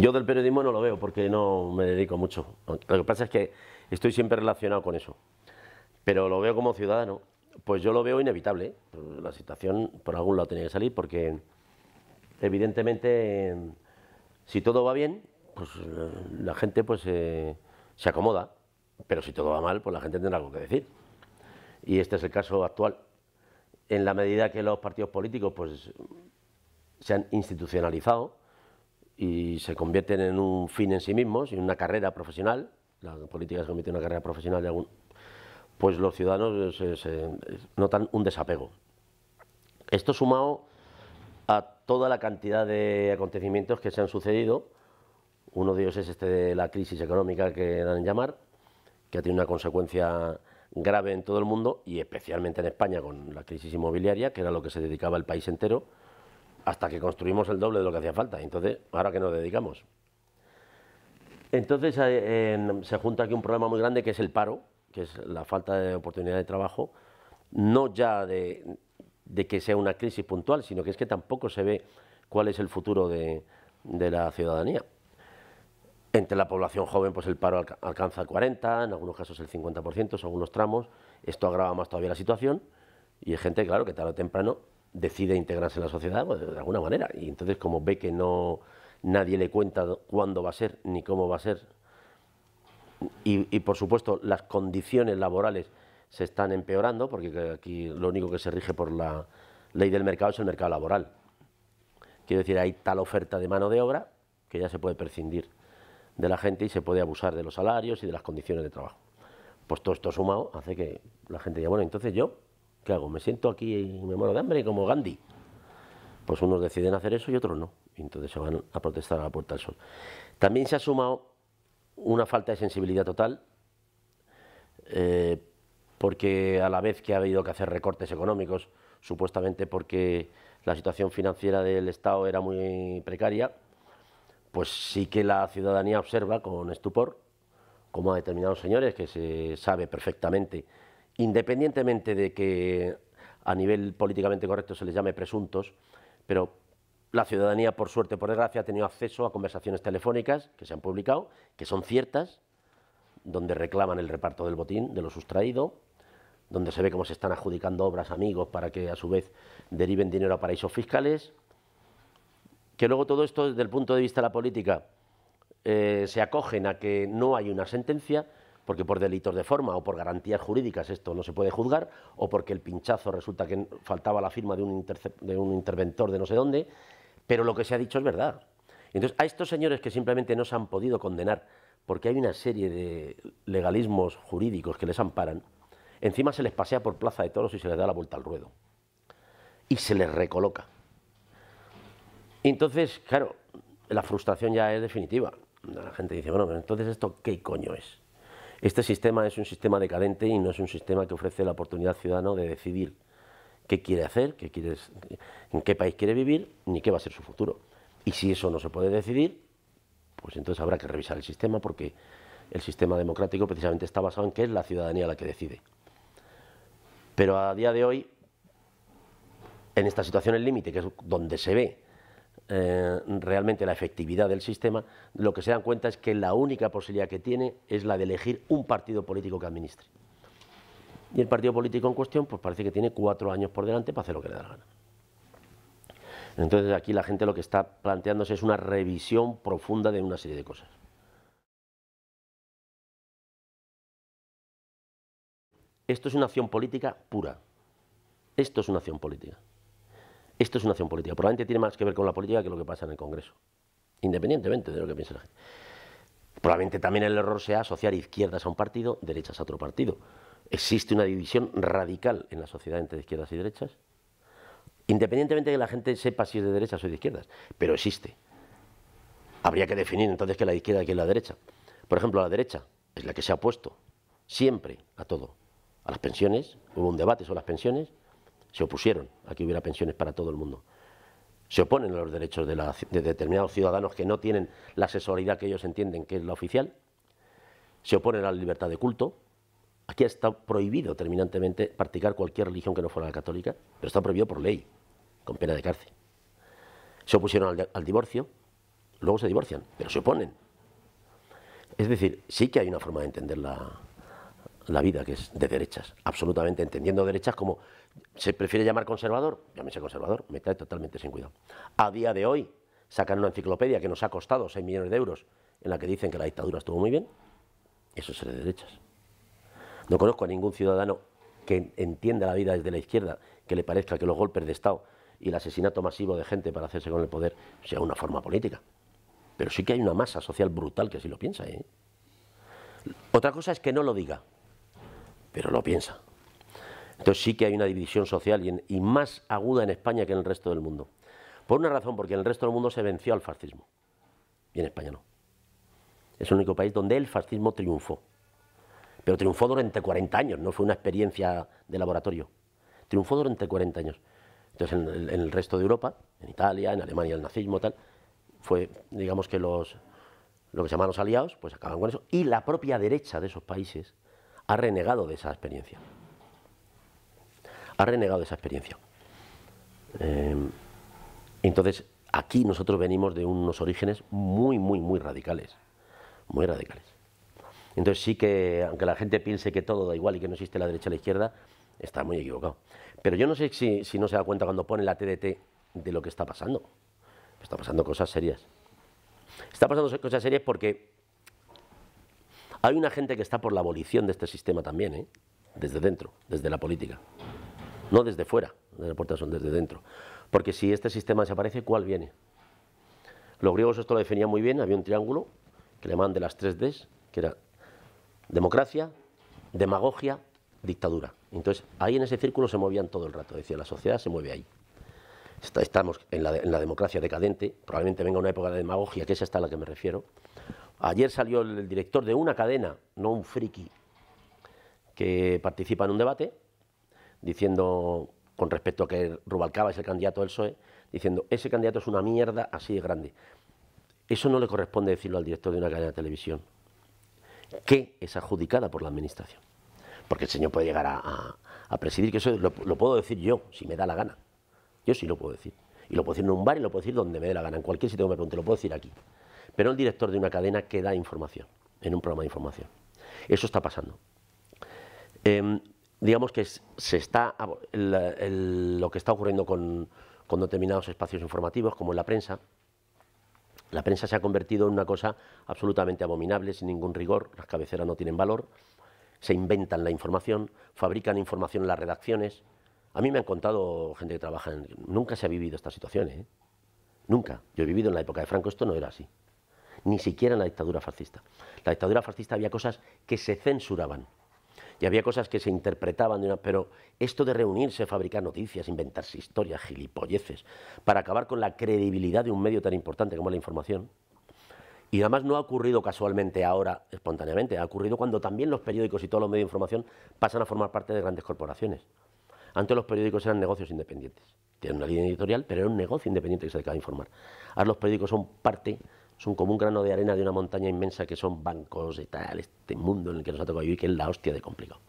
Yo del periodismo no lo veo porque no me dedico mucho. Lo que pasa es que estoy siempre relacionado con eso. Pero lo veo como ciudadano. Pues yo lo veo inevitable. ¿eh? La situación por algún lado tenía que salir porque, evidentemente, si todo va bien, pues eh, la gente pues eh, se acomoda. Pero si todo va mal, pues la gente tendrá algo que decir. Y este es el caso actual. En la medida que los partidos políticos pues, se han institucionalizado, y se convierten en un fin en sí mismos, y una carrera profesional, la política se convierte en una carrera profesional pues los ciudadanos se, notan un desapego. Esto sumado a toda la cantidad de acontecimientos que se han sucedido, uno de ellos es este de la crisis económica que dan en llamar, que ha tenido una consecuencia grave en todo el mundo y especialmente en España con la crisis inmobiliaria, que era lo que se dedicaba el país entero, hasta que construimos el doble de lo que hacía falta. Entonces, ¿ahora qué nos dedicamos? Entonces, eh, se junta aquí un problema muy grande que es el paro, que es la falta de oportunidad de trabajo, no ya de, que sea una crisis puntual, sino que es que tampoco se ve cuál es el futuro de, la ciudadanía. Entre la población joven, pues el paro alcanza el 40, en algunos casos el 50%, en algunos tramos. Esto agrava más todavía la situación y hay gente, claro, que tarde o temprano decide integrarse en la sociedad pues, de alguna manera. Y entonces, como ve que no nadie le cuenta cuándo va a ser ni cómo va a ser, y, y por supuesto las condiciones laborales se están empeorando, porque aquí lo único que se rige por la ley del mercado es el mercado laboral. Quiero decir, hay tal oferta de mano de obra que ya se puede prescindir de la gente y se puede abusar de los salarios y de las condiciones de trabajo. Pues todo esto sumado hace que la gente diga, bueno, entonces yo ¿Qué hago? ¿Me siento aquí y me muero de hambre como Gandhi? Pues unos deciden hacer eso y otros no. Y entonces se van a protestar a la Puerta del Sol. También se ha sumado una falta de sensibilidad total, eh, porque a la vez que ha habido que hacer recortes económicos, supuestamente porque la situación financiera del Estado era muy precaria, pues sí que la ciudadanía observa con estupor cómo a determinados señores que se sabe perfectamente independientemente de que a nivel políticamente correcto se les llame presuntos, pero la ciudadanía, por suerte, por desgracia, ha tenido acceso a conversaciones telefónicas que se han publicado, que son ciertas, donde reclaman el reparto del botín, de lo sustraído, donde se ve cómo se están adjudicando obras a amigos para que a su vez deriven dinero a paraísos fiscales, que luego todo esto desde el punto de vista de la política eh, se acogen a que no hay una sentencia, porque por delitos de forma o por garantías jurídicas esto no se puede juzgar, o porque el pinchazo resulta que faltaba la firma de un, de un interventor de no sé dónde, pero lo que se ha dicho es verdad. Entonces, a estos señores que simplemente no se han podido condenar porque hay una serie de legalismos jurídicos que les amparan, encima se les pasea por plaza de toros y se les da la vuelta al ruedo. Y se les recoloca. Entonces, claro, la frustración ya es definitiva. La gente dice, bueno, entonces esto qué coño es. Este sistema es un sistema decadente y no es un sistema que ofrece la oportunidad al ciudadano de decidir qué quiere hacer, qué quiere, en qué país quiere vivir, ni qué va a ser su futuro. Y si eso no se puede decidir, pues entonces habrá que revisar el sistema porque el sistema democrático precisamente está basado en que es la ciudadanía la que decide. Pero a día de hoy, en esta situación el límite, que es donde se ve eh, realmente la efectividad del sistema, lo que se dan cuenta es que la única posibilidad que tiene es la de elegir un partido político que administre. Y el partido político en cuestión, pues parece que tiene cuatro años por delante para hacer lo que le da la gana. Entonces aquí la gente lo que está planteándose es una revisión profunda de una serie de cosas. Esto es una acción política pura. Esto es una acción política. Esto es una acción política. Probablemente tiene más que ver con la política que lo que pasa en el Congreso, independientemente de lo que piense la gente. Probablemente también el error sea asociar izquierdas a un partido, derechas a otro partido. Existe una división radical en la sociedad entre izquierdas y derechas, independientemente de que la gente sepa si es de derechas o de izquierdas, pero existe. Habría que definir entonces qué es la izquierda y es la derecha. Por ejemplo, la derecha es la que se ha opuesto siempre a todo. A las pensiones, hubo un debate sobre las pensiones, se opusieron a que hubiera pensiones para todo el mundo. Se oponen a los derechos de, determinados ciudadanos que no tienen la asesoridad que ellos entienden que es la oficial. Se oponen a la libertad de culto. Aquí está prohibido terminantemente practicar cualquier religión que no fuera la católica, pero está prohibido por ley, con pena de cárcel. Se opusieron al, al divorcio, luego se divorcian, pero se oponen. Es decir, sí que hay una forma de entender la, la vida, que es de derechas, absolutamente, entendiendo derechas como se prefiere llamar conservador, llámese conservador, me trae totalmente sin cuidado. A día de hoy sacan una enciclopedia que nos ha costado 6 millones de euros, en la que dicen que la dictadura estuvo muy bien, eso es de derechas. No conozco a ningún ciudadano que entienda la vida desde la izquierda, que le parezca que los golpes de Estado y el asesinato masivo de gente para hacerse con el poder sea una forma política. Pero sí que hay una masa social brutal que así lo piensa. ¿eh? Otra cosa es que no lo diga, pero lo piensa. Entonces sí que hay una división social y, más aguda en España que en el resto del mundo. Por una razón, porque en el resto del mundo se venció al fascismo y en España no. Es el único país donde el fascismo triunfó. Pero triunfó durante 40 años, no fue una experiencia de laboratorio. Triunfó durante 40 años. Entonces en el, en el resto de Europa, en Italia, en Alemania el nazismo, tal, fue, digamos que los, lo que se llaman los aliados, pues acaban con eso. Y la propia derecha de esos países ha renegado de esa experiencia. Ha renegado de esa experiencia. Em, entonces, aquí nosotros venimos de unos orígenes muy, muy, muy radicales. Muy radicales. Entonces sí que, aunque la gente piense que todo da igual y que no existe la derecha o la izquierda, está muy equivocado. Pero yo no sé si, si no se da cuenta cuando pone la TDT de lo que está pasando. Está pasando cosas serias. Está pasando cosas serias porque hay una gente que está por la abolición de este sistema también, ¿eh? desde dentro, desde la política. No desde fuera, de la son desde dentro. Porque si este sistema desaparece, ¿cuál viene? Los griegos esto lo definían muy bien, había un triángulo que le llamaban las tres Ds, que era democracia, demagogia, dictadura. Entonces, ahí en ese círculo se movían todo el rato, decía, la sociedad se mueve ahí. estamos en la, en la, democracia decadente, probablemente venga una época de demagogia, que es esta a la que me refiero, Ayer salió el director de una cadena, no un friki, que participa en un debate, diciendo, con respecto a que Rubalcaba es el candidato del PSOE, diciendo, ese candidato es una mierda así de grande. Eso no le corresponde decirlo al director de una cadena de televisión, que es adjudicada por la Administración. Porque el señor puede llegar a, presidir, que eso lo, puedo decir yo, si me da la gana. Yo sí lo puedo decir. Y lo puedo decir en un bar y lo puedo decir donde me dé la gana, en cualquier sitio que me pregunte, lo puedo decir aquí pero el director de una cadena que da información, en un programa de información. Eso está pasando. Em, digamos que se está, lo que está ocurriendo con, determinados espacios informativos, como en la prensa, la prensa se ha convertido en una cosa absolutamente abominable, sin ningún rigor, las cabeceras no tienen valor, se inventan la información, fabrican información en las redacciones. A mí me han contado gente que trabaja en... Nunca se ha vivido esta situaciones ¿eh? Nunca. Yo he vivido en la época de Franco, esto no era así ni siquiera en la dictadura fascista. La dictadura fascista había cosas que se censuraban y había cosas que se interpretaban Pero esto de reunirse, fabricar noticias, inventarse historias, gilipolleces, para acabar con la credibilidad de un medio tan importante como la información, y además no ha ocurrido casualmente ahora, espontáneamente, ha ocurrido cuando también los periódicos y todos los medios de información pasan a formar parte de grandes corporaciones. Antes los periódicos eran negocios independientes. Tienen una línea editorial, pero era un negocio independiente que se dedicaba a informar. Ahora los periódicos son parte son como un grano de arena de una montaña inmensa que son bancos y tal, este mundo en el que nos ha tocado vivir, que es la hostia de complicado.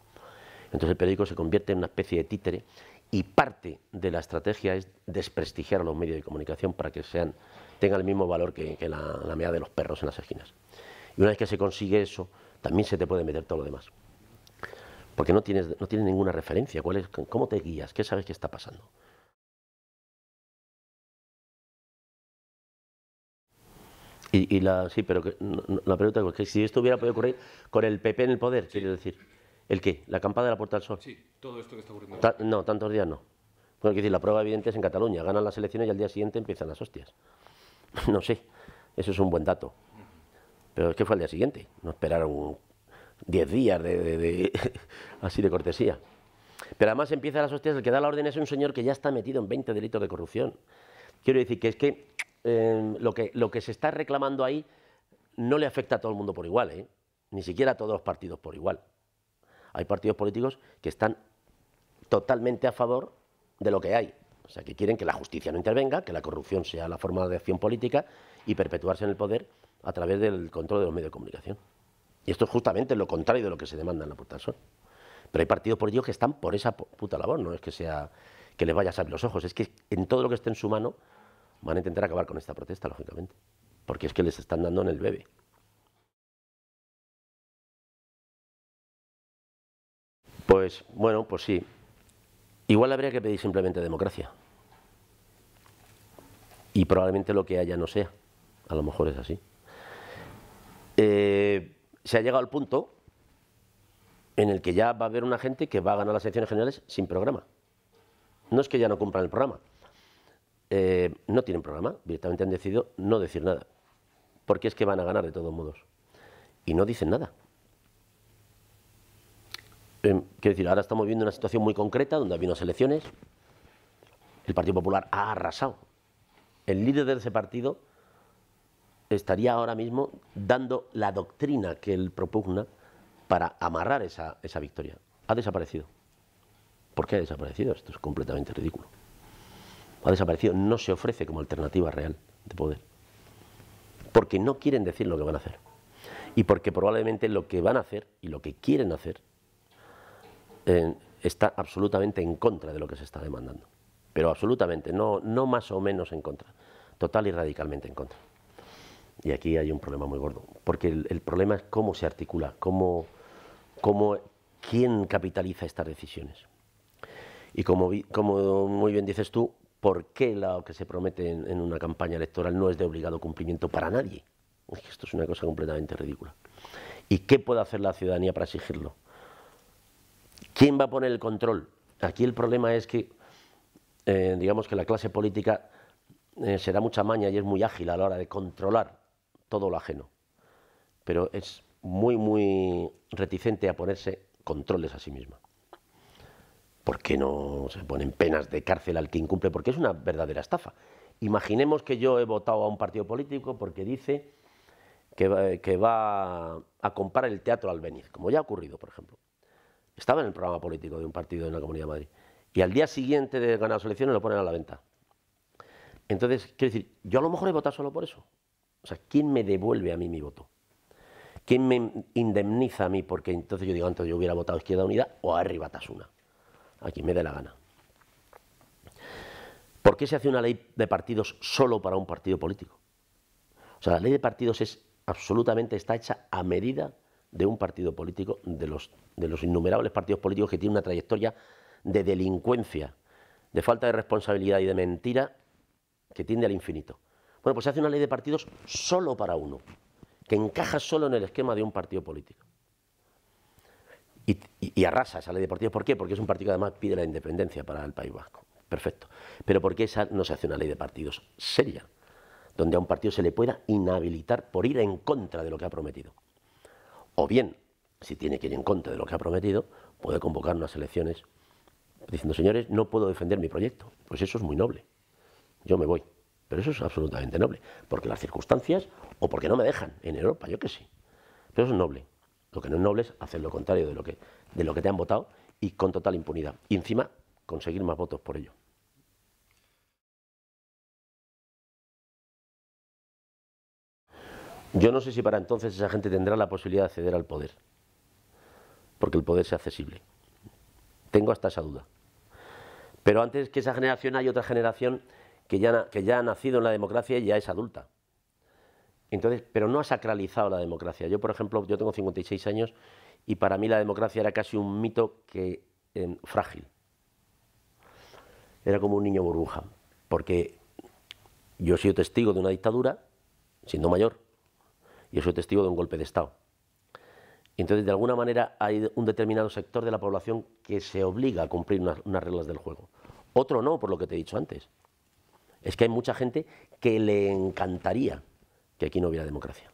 Entonces el periódico se convierte en una especie de títere y parte de la estrategia es desprestigiar a los medios de comunicación para que sean, tengan el mismo valor que, la, media de los perros en las esquinas. Y una vez que se consigue eso, también se te puede meter todo lo demás. Porque no tienes, ninguna referencia. ¿Cómo te guías? ¿Qué sabes que está pasando? Y, la, sí, pero la pregunta es que si esto hubiera podido ocurrir con el PP en el poder, quiero decir. ¿El qué? ¿La campaña de la Puerta del Sol? Sí, todo esto que está ocurriendo. no, tantos días no. Bueno, decir, la prueba evidente es en Cataluña. Ganan las elecciones y al día siguiente empiezan las hostias. no sé, eso es un buen dato. Pero es que fue al día siguiente. No esperaron 10 días de, así de cortesía. Pero además empiezan las hostias. El que da la orden es un señor que ya está metido en 20 delitos de corrupción. Quiero decir que es que Em, lo, que, lo que se está reclamando ahí no le afecta a todo el mundo por igual, ¿eh? ni siquiera a todos los partidos por igual. Hay partidos políticos que están totalmente a favor de lo que hay. O sea, que quieren que la justicia no intervenga, que la corrupción sea la forma de acción política y perpetuarse en el poder a través del control de los medios de comunicación. Y esto es justamente lo contrario de lo que se demanda en la Puerta Sol. Pero hay partidos políticos que están por esa puta labor, no es que sea que les vaya a salir los ojos, es que en todo lo que esté en su mano van a intentar acabar con esta protesta, lógicamente, porque es que les están dando en el bebé. Pues bueno, pues sí. Igual habría que pedir simplemente democracia. Y probablemente lo que haya no sea. A lo mejor es así. Eh, se ha llegado al punto en el que ya va a haber una gente que va a ganar las elecciones generales sin programa. No es que ya no cumplan el programa, eh, no tienen programa, directamente han decidido no decir nada, porque es que van a ganar de todos modos. Y no dicen nada. Em, quiero decir, ahora estamos viendo una situación muy concreta donde ha habido unas elecciones, el Partido Popular ha arrasado. El líder de ese partido estaría ahora mismo dando la doctrina que él propugna para amarrar esa, esa victoria. Ha desaparecido. ¿Por qué ha desaparecido? Esto es completamente ridículo ha desaparecido, no se ofrece como alternativa real de poder. Porque no quieren decir lo que van a hacer. Y porque probablemente lo que van a hacer y lo que quieren hacer eh, está absolutamente en contra de lo que se está demandando. Pero absolutamente, no, no más o menos en contra. Total y radicalmente en contra. Y aquí hay un problema muy gordo. Porque el, problema es cómo se articula, cómo, quién capitaliza estas decisiones. Y como, como muy bien dices tú, ¿por qué lo que se promete en, una campaña electoral no es de obligado cumplimiento para nadie? Esto es una cosa completamente ridícula. ¿Y qué puede hacer la ciudadanía para exigirlo? ¿Quién va a poner el control? Aquí el problema es que, eh, digamos que la clase política eh, se da mucha maña y es muy ágil a la hora de controlar todo lo ajeno, pero es muy, muy reticente a ponerse controles a sí misma. ¿Por qué no se ponen penas de cárcel al que incumple? Porque es una verdadera estafa. Imaginemos que yo he votado a un partido político porque dice que va, a comprar el teatro Albeniz, como ya ha ocurrido, por ejemplo. Estaba en el programa político de un partido de la Comunidad de Madrid. Y al día siguiente de ganar las elecciones lo ponen a la venta. Entonces, quiero decir, yo a lo mejor he votado solo por eso. O sea, ¿quién me devuelve a mí mi voto? ¿Quién me indemniza a mí? Porque entonces yo digo, antes yo hubiera votado Izquierda Unida o a Arriba Tasuna a quien me dé la gana. ¿Por qué se hace una ley de partidos solo para un partido político? O sea, la ley de partidos es absolutamente está hecha a medida de un partido político, de los, de los innumerables partidos políticos que tienen una trayectoria de delincuencia, de falta de responsabilidad y de mentira que tiende al infinito. Bueno, pues se hace una ley de partidos solo para uno, que encaja solo en el esquema de un partido político y, arrasa esa ley partidos. ¿Por qué? Porque es un partido que además pide la independencia para el País Vasco. Perfecto. Pero ¿por qué esa no se hace una ley de partidos seria? Donde a un partido se le pueda inhabilitar por ir en contra de lo que ha prometido. O bien, si tiene que ir en contra de lo que ha prometido, puede convocar unas elecciones diciendo, señores, no puedo defender mi proyecto. Pues eso es muy noble. Yo me voy. Pero eso es absolutamente noble. Porque las circunstancias, o porque no me dejan en Europa, yo que sí. Pero eso es noble. Lo que no es noble es hacer lo contrario de lo que, de lo que te han votado y con total impunidad. Y encima, conseguir más votos por ello. Yo no sé si para entonces esa gente tendrá la posibilidad de acceder al poder, porque el poder sea accesible. Tengo hasta esa duda. Pero antes que esa generación hay otra generación que ya, que ya ha nacido en la democracia y ya es adulta pero no ha sacralizado la democracia. Yo, por ejemplo, yo tengo 56 años y para mí la democracia era casi un mito que em, frágil. Era como un niño burbuja, porque yo he sido testigo de una dictadura, siendo mayor, y he sido testigo de un golpe de Estado. Entonces, de alguna manera, hay un determinado sector de la población que se obliga a cumplir unas reglas del juego. Otro no, por lo que te he dicho antes. Es que hay mucha gente que le encantaría que aquí no hubiera democracia.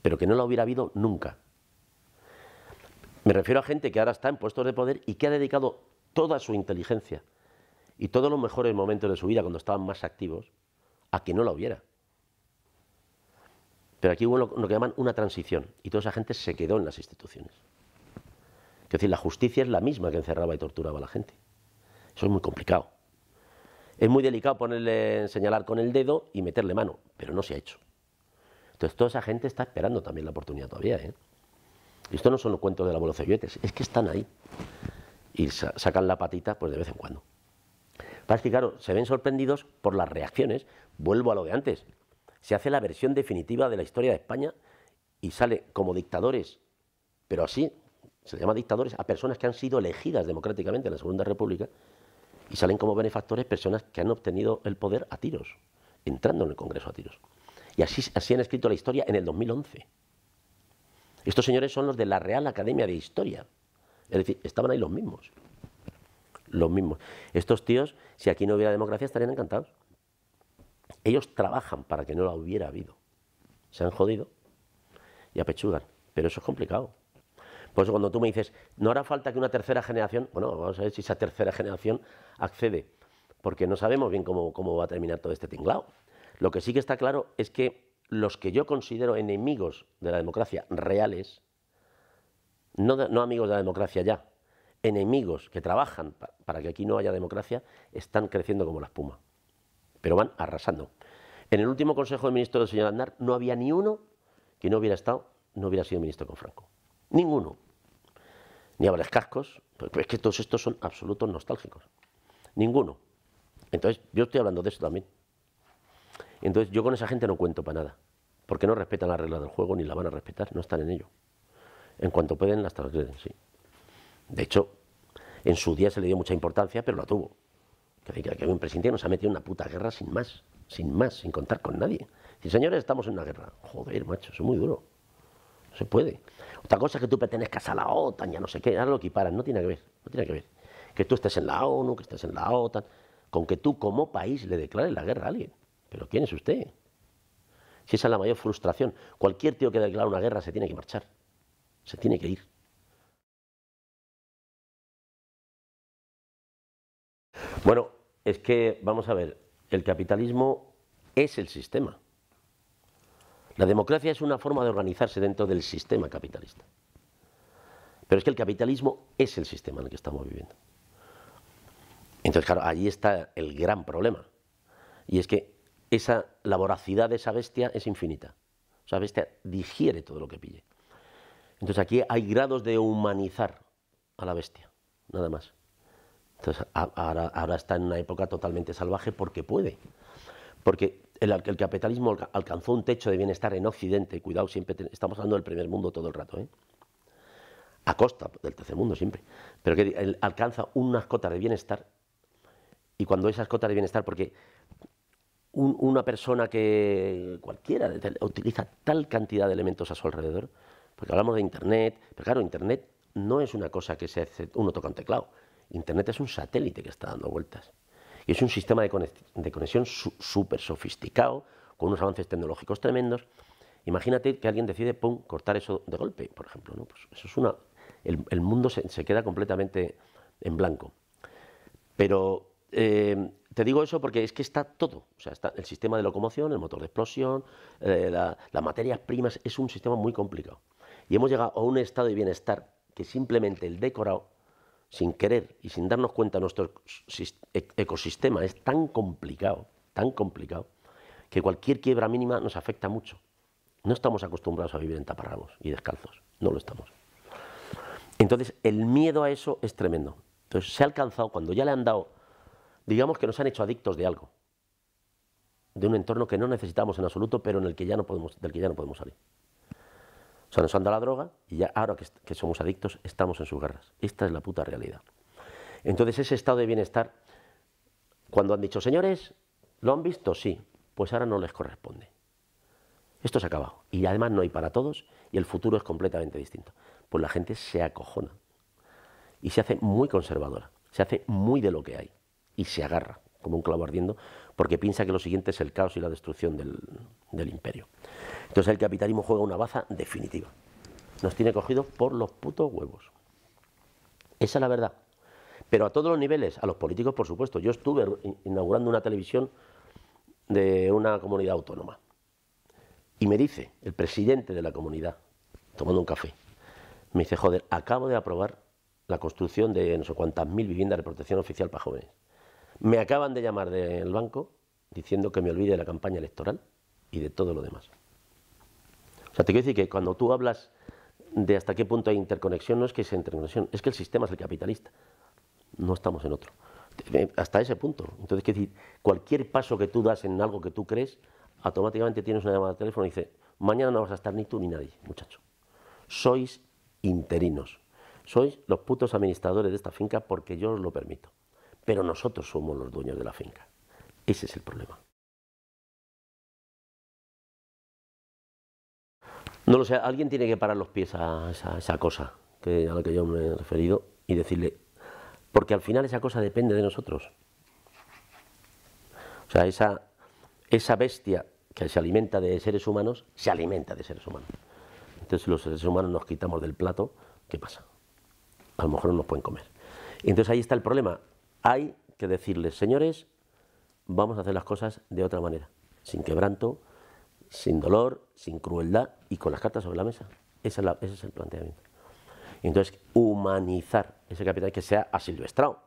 Pero que no la hubiera habido nunca. Me refiero a gente que ahora está en puestos de poder y que ha dedicado toda su inteligencia y todos los mejores momentos de su vida cuando estaban más activos a que no la hubiera. Pero aquí hubo lo, que llaman una transición y toda esa gente se quedó en las instituciones. Es decir, la justicia es la misma que encerraba y torturaba a la gente. Eso es muy complicado. Es muy delicado ponerle, señalar con el dedo y meterle mano, pero no se ha hecho. Entonces toda esa gente está esperando también la oportunidad todavía. ¿eh? Y esto no son los cuentos de la bola es que están ahí. Y sacan la patita pues de vez en cuando. Parece que, claro, se ven sorprendidos por las reacciones. Vuelvo a lo de antes. Se hace la versión definitiva de la historia de España y sale como dictadores, pero así, se llama dictadores a personas que han sido elegidas democráticamente en la Segunda República y salen como benefactores personas que han obtenido el poder a tiros entrando en el Congreso a tiros. Y así, así han escrito la historia en el 2011. Estos señores son los de la Real Academia de Historia. Es decir, estaban ahí los mismos. Los mismos. Estos tíos, si aquí no hubiera democracia, estarían encantados. Ellos trabajan para que no la hubiera habido. Se han jodido y apechudan. Pero eso es complicado. Por eso cuando tú me dices, ¿no hará falta que una tercera generación? Bueno, vamos a ver si esa tercera generación accede porque no sabemos bien cómo, va a terminar todo este tinglado. Lo que sí que está claro es que los que yo considero enemigos de la democracia reales, no, amigos de la democracia ya, enemigos que trabajan para que aquí no haya democracia, están creciendo como la espuma, pero van arrasando. En el último Consejo de Ministros del señor Andar no había ni uno que no hubiera estado, no hubiera sido ministro con Franco. Ninguno. Ni Abres Cascos, porque pues es que todos estos son absolutos nostálgicos. Ninguno. Entonces, yo estoy hablando de eso también. Entonces, yo con esa gente no cuento para nada, porque no respetan las reglas del juego ni la van a respetar, no están en ello. En cuanto pueden, las transgreden, sí. De hecho, en su día se le dio mucha importancia, pero la tuvo. Que aquí un presidente nos ha metido en una puta guerra sin más, sin más, sin contar con nadie. Si señores, estamos en una guerra. Joder, macho, eso es muy duro. No se puede. Otra cosa es que tú pertenezcas a la OTAN, ya no sé qué, ahora lo equiparan, no tiene que ver, no tiene que ver. Que tú estés en la ONU, que estés en la OTAN con que tú como país le declares la guerra a alguien. Pero ¿quién es usted? Si esa es la mayor frustración. Cualquier tío que declara una guerra se tiene que marchar, se tiene que ir. Bueno, es que, vamos a ver, el capitalismo es el sistema. La democracia es una forma de organizarse dentro del sistema capitalista. Pero es que el capitalismo es el sistema en el que estamos viviendo. Entonces, claro, allí está el gran problema. Y es que esa, la voracidad de esa bestia es infinita. esa bestia digiere todo lo que pille. Entonces aquí hay grados de humanizar a la bestia, nada más. Entonces ahora, está en una época totalmente salvaje porque puede. Porque el, capitalismo alcanzó un techo de bienestar en Occidente, cuidado, siempre estamos hablando del primer mundo todo el rato, ¿eh? a costa del tercer mundo siempre, pero que alcanza una cotas de bienestar y cuando esas cotas de bienestar, porque una persona que cualquiera utiliza tal cantidad de elementos a su alrededor, porque hablamos de Internet, pero claro, Internet no es una cosa que se hace, uno toca un teclado. Internet es un satélite que está dando vueltas. Y es un sistema de, conexión, súper sofisticado, con unos avances tecnológicos tremendos. Imagínate que alguien decide pum, cortar eso de golpe, por ejemplo. Pues eso es una, el, mundo se, se, queda completamente en blanco. Pero eh, te digo eso porque es que está todo. O sea, el sistema de locomoción, el motor de explosión, eh, las materias primas, es un sistema muy complicado. Y hemos llegado a un estado de bienestar que simplemente el decorado, sin querer y sin darnos cuenta, nuestro e-, ecosistema es tan complicado, tan complicado, que cualquier quiebra mínima nos afecta mucho. No estamos acostumbrados a vivir en taparrabos y descalzos, no lo estamos. Entonces, el miedo a eso es tremendo. Entonces, se ha alcanzado, cuando ya le han dado digamos que nos han hecho adictos de algo, de un entorno que no necesitamos en absoluto, pero en el que ya no podemos, del que ya no podemos salir. O sea, nos han dado la droga y ya ahora que, que somos adictos estamos en sus garras. Esta es la puta realidad. Entonces ese estado de bienestar, cuando han dicho, señores, ¿lo han visto? Sí, pues ahora no les corresponde. Esto se ha acabado. Y además no hay para todos y el futuro es completamente distinto. Pues la gente se acojona y se hace muy conservadora, se hace muy de lo que hay y se agarra como un clavo ardiendo, porque piensa que lo siguiente es el caos y la destrucción del, imperio. Entonces el capitalismo juega una baza definitiva. Nos tiene cogidos por los putos huevos. Esa es la verdad. Pero a todos los niveles, a los políticos por supuesto. Yo estuve inaugurando una televisión de una comunidad autónoma. Y me dice el presidente de la comunidad, tomando un café, me dice, joder, acabo de aprobar la construcción de no sé cuántas mil viviendas de protección oficial para jóvenes. Me acaban de llamar del banco diciendo que me olvide de la campaña electoral y de todo lo demás. O sea, te quiero decir que cuando tú hablas de hasta qué punto hay interconexión, no es que sea interconexión, es que el sistema es el capitalista, no estamos en otro. Eh, hasta ese punto. Entonces, quiero decir, cualquier paso que tú das en algo que tú crees, automáticamente tienes una llamada de teléfono y dice, mañana no vas a estar ni tú ni nadie, muchacho. Sois interinos. Sois los putos administradores de esta finca porque yo os lo permito pero nosotros somos los dueños de la finca. Ese es el problema. No lo sé, alguien tiene que parar los pies a esa, cosa a la que yo me he referido y decirle, porque al final esa cosa depende de nosotros. O sea, esa, esa bestia que se alimenta de seres humanos, se alimenta de seres humanos. Entonces, los seres humanos nos quitamos del plato, ¿qué pasa? A lo mejor no nos pueden comer. Entonces ahí está el problema hay que decirles, señores, vamos a hacer las cosas de otra manera, sin quebranto, sin dolor, sin crueldad y con las cartas sobre la mesa. es ese es el planteamiento. entonces, humanizar ese capital que sea asilvestrado.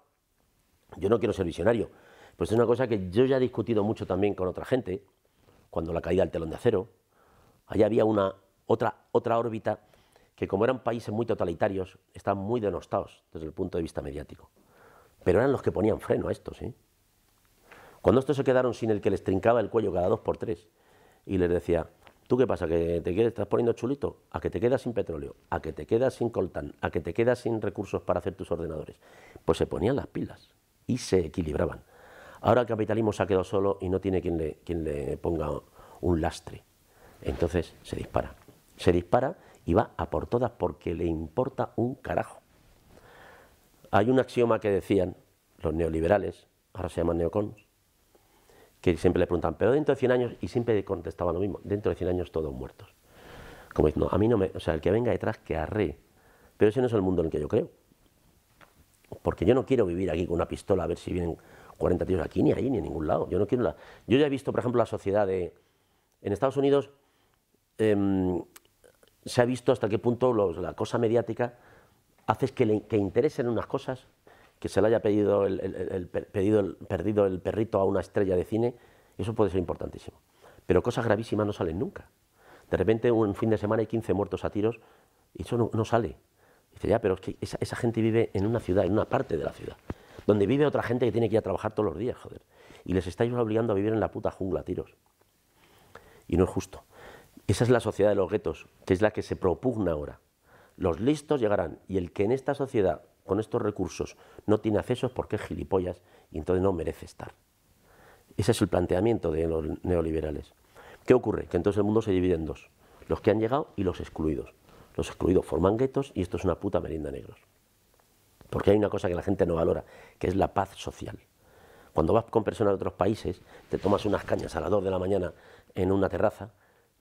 Yo no quiero ser visionario, pues es una cosa que yo ya he discutido mucho también con otra gente, cuando la caída del telón de acero. Allá había una, otra, otra órbita que como eran países muy totalitarios, están muy denostados desde el punto de vista mediático. Pero eran los que ponían freno a estos. ¿sí? ¿eh? Cuando estos se quedaron sin el que les trincaba el cuello cada dos por tres y les decía, ¿tú qué pasa? ¿Que te quieres, estás poniendo chulito? A que te quedas sin petróleo, a que te quedas sin coltán, a que te quedas sin recursos para hacer tus ordenadores. Pues se ponían las pilas y se equilibraban. Ahora el capitalismo se ha quedado solo y no tiene quien le, quien le ponga un lastre. Entonces se dispara. Se dispara y va a por todas porque le importa un carajo. Hay un axioma que decían los neoliberales, ahora se llaman neocons, que siempre le preguntan, pero dentro de 100 años, y siempre contestaban lo mismo, dentro de 100 años todos muertos. Como diciendo, a mí no me, o sea, el que venga detrás que arre. Pero ese no es el mundo en el que yo creo. Porque yo no quiero vivir aquí con una pistola a ver si vienen 40 tíos aquí, ni ahí, ni en ningún lado. Yo no quiero la... Yo ya he visto, por ejemplo, la sociedad de... En Estados Unidos em, se ha visto hasta qué punto la cosa mediática haces que le interesen unas cosas, que se le haya pedido el, perdido el perrito a una estrella de cine, eso puede ser importantísimo. Pero cosas gravísimas no salen nunca. De repente un fin de semana hay 15 muertos a tiros y eso no, sale. ya, pero que esa, esa, gente vive en una ciudad, en una parte de la ciudad, donde vive otra gente que tiene que ir a trabajar todos los días, joder. Y les estáis obligando a vivir en la puta jungla a tiros. Y no es justo. Esa es la sociedad de los guetos, que es la que se propugna ahora. Los listos llegarán y el que en esta sociedad, con estos recursos, no tiene acceso es porque es gilipollas y entonces no merece estar. Ese es el planteamiento de los neoliberales. ¿Qué ocurre? Que entonces el mundo se divide en dos, los que han llegado y los excluidos. Los excluidos forman guetos y esto es una puta merienda negros. Porque hay una cosa que la gente no valora, que es la paz social. Cuando vas con personas de otros países, te tomas unas cañas a las 2 de la mañana en una terraza,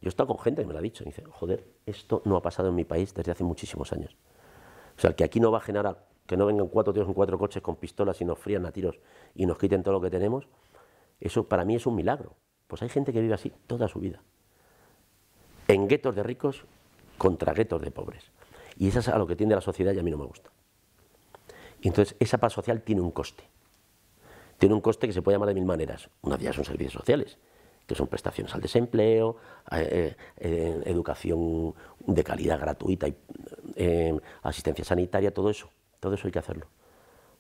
yo he estado con gente que me lo ha dicho. Y dice, joder, esto no ha pasado en mi país desde hace muchísimos años. O sea, que aquí no va a generar que no vengan cuatro tíos en cuatro coches con pistolas y nos frían a tiros y nos quiten todo lo que tenemos, eso para mí es un milagro. Pues hay gente que vive así toda su vida. En guetos de ricos contra guetos de pobres. Y eso es a lo que tiende la sociedad y a mí no me gusta. entonces, esa paz social tiene un coste. Tiene un coste que se puede llamar de mil maneras. Una de ellas son servicios sociales, que son prestaciones al desempleo, eh, eh, educación de calidad gratuita, eh, asistencia sanitaria, todo eso. Todo eso hay que hacerlo.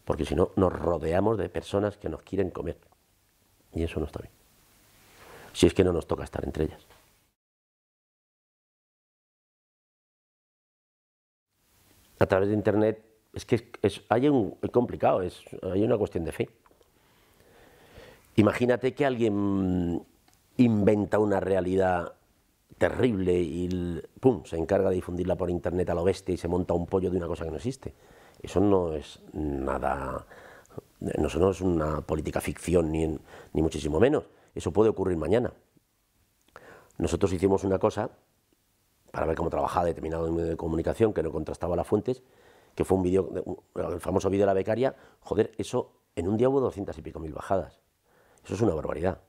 Porque si no, nos rodeamos de personas que nos quieren comer. Y eso no está bien. Si es que no nos toca estar entre ellas. A través de Internet, es que es, hay complicado, es, hay una cuestión de fe. Imagínate que alguien inventa una realidad terrible y pum, se encarga de difundirla por internet a lo bestia y se monta un pollo de una cosa que no existe. Eso no es nada, eso no es una política ficción ni, muchísimo menos. Eso puede ocurrir mañana. Nosotros hicimos una cosa para ver cómo trabajaba determinado medio de comunicación que no contrastaba las fuentes, que fue un vídeo, el famoso vídeo de la becaria. Joder, eso en un día hubo 200 y pico mil bajadas. Eso es una barbaridad.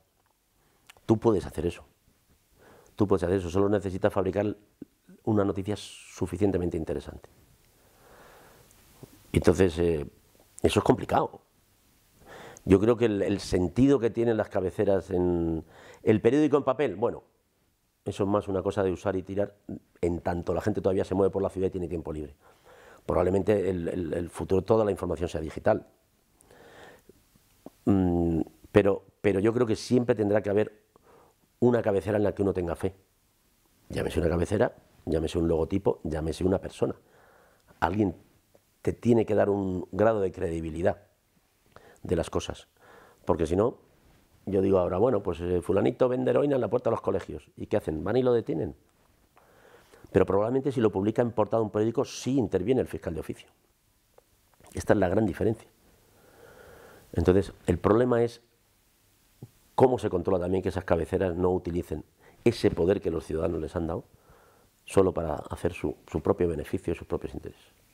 Tú puedes hacer eso. Tú puedes hacer eso. Solo necesitas fabricar una noticia suficientemente interesante. Entonces, eh, eso es complicado. Yo creo que el, sentido que tienen las cabeceras en... El periódico en papel, bueno, eso es más una cosa de usar y tirar, en tanto la gente todavía se mueve por la ciudad y tiene tiempo libre. Probablemente el, futuro, toda la información sea digital. Mm, pero, pero yo creo que siempre tendrá que haber una cabecera en la que uno tenga fe. Llámese una cabecera, llámese un logotipo, llámese una persona. Alguien te tiene que dar un grado de credibilidad de las cosas. Porque si no, yo digo ahora, bueno, pues eh, fulanito vende heroína en la puerta de los colegios. ¿Y qué hacen? Van y lo detienen. Pero probablemente si lo publica en portada de un periódico, sí interviene el fiscal de oficio. Esta es la gran diferencia. Entonces, el problema es cómo se controla también que esas cabeceras no utilicen ese poder que los ciudadanos les han dado solo para hacer su, propio beneficio y sus propios intereses.